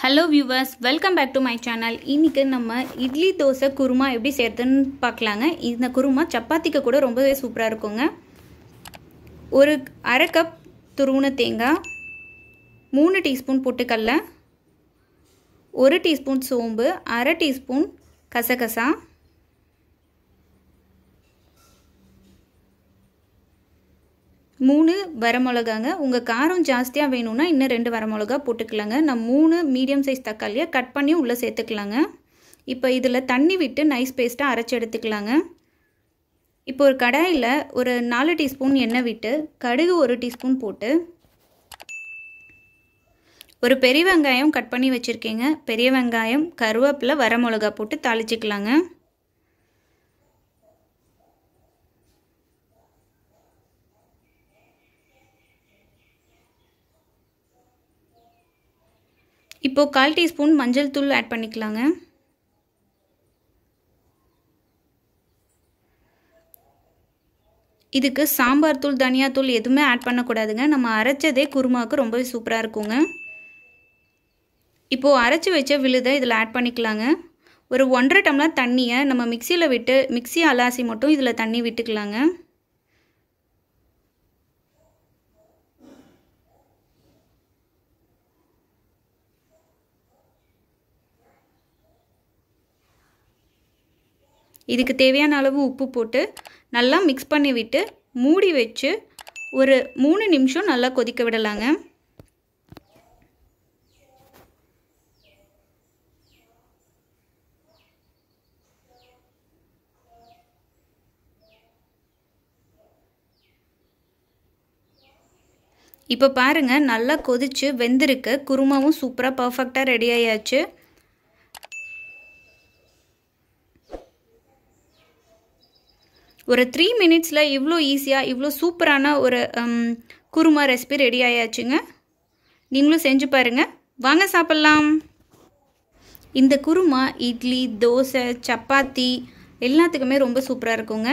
hello viewers welcome back to my channel இன்றைக்கி நம்ம இட்லி தோசை குருமா எப்படி சேர்த்துன்னு பார்க்கலாங்க இந்த குருமா சப்பாத்திக்கு கூட ரொம்பவே சூப்பராக இருக்குங்க ஒரு அரை கப் துருவுன தேங்காய் மூணு டீஸ்பூன் பொட்டுக்கடல ஒரு டீஸ்பூன் சோம்பு அரை டீஸ்பூன் கசகசா மூணு வரமிளகாங்க உங்கள் காரம் ஜாஸ்தியாக வேணும்னா இன்னும் ரெண்டு வரமிளகா போட்டுக்கலாங்க நான் மூணு மீடியம் சைஸ் தக்காளியை கட் பண்ணி உள்ளே சேர்த்துக்கலாங்க இப்போ இதில் தண்ணி விட்டு நைஸ் பேஸ்ட்டாக அரைச்சி எடுத்துக்கலாங்க இப்போ ஒரு கடாயில் ஒரு நாலு டீஸ்பூன் எண்ணெய் விட்டு கடுகு ஒரு டீஸ்பூன் போட்டு ஒரு பெரிய வெங்காயம் கட் பண்ணி வச்சுருக்கேங்க பெரிய வெங்காயம் கருவேப்பில் வரமிளகா போட்டு தாளிச்சிக்கலாங்க இப்போது கால் டீஸ்பூன் மஞ்சள் தூள் ஆட் பண்ணிக்கலாங்க இதுக்கு சாம்பார் தூள் தனியாத்தூள் எதுவுமே ஆட் பண்ணக்கூடாதுங்க நம்ம அரைச்சதே குருமாவுக்கு ரொம்பவே சூப்பராக இருக்குங்க இப்போது அரைச்சி வச்ச விழுதை இதில் ஆட் பண்ணிக்கலாங்க ஒரு ஒன்றரை டம்ளர் தண்ணியை நம்ம மிக்சியில் விட்டு மிக்சி அலாசி மட்டும் இதில் தண்ணி விட்டுக்கலாங்க இதுக்கு தேவையான அளவு உப்பு போட்டு நல்லா மிக்ஸ் பண்ணி விட்டு மூடி வச்சு ஒரு மூணு நிமிஷம் நல்லா கொதிக்க விடலாங்க இப்போ பாருங்கள் நல்லா கொதித்து வெந்திருக்கு குருமாவும் சூப்பராக பர்ஃபெக்டாக ரெடி ஆயாச்சு ஒரு த்ரீ மினிட்ஸில் இவ்வளோ ஈஸியாக இவ்வளோ சூப்பரான ஒரு குருமா ரெசிபி ரெடி ஆயாச்சுங்க நீங்களும் செஞ்சு பாருங்கள் வாங்க சாப்பிட்லாம் இந்த குருமா இட்லி தோசை சப்பாத்தி எல்லாத்துக்குமே ரொம்ப சூப்பராக இருக்குங்க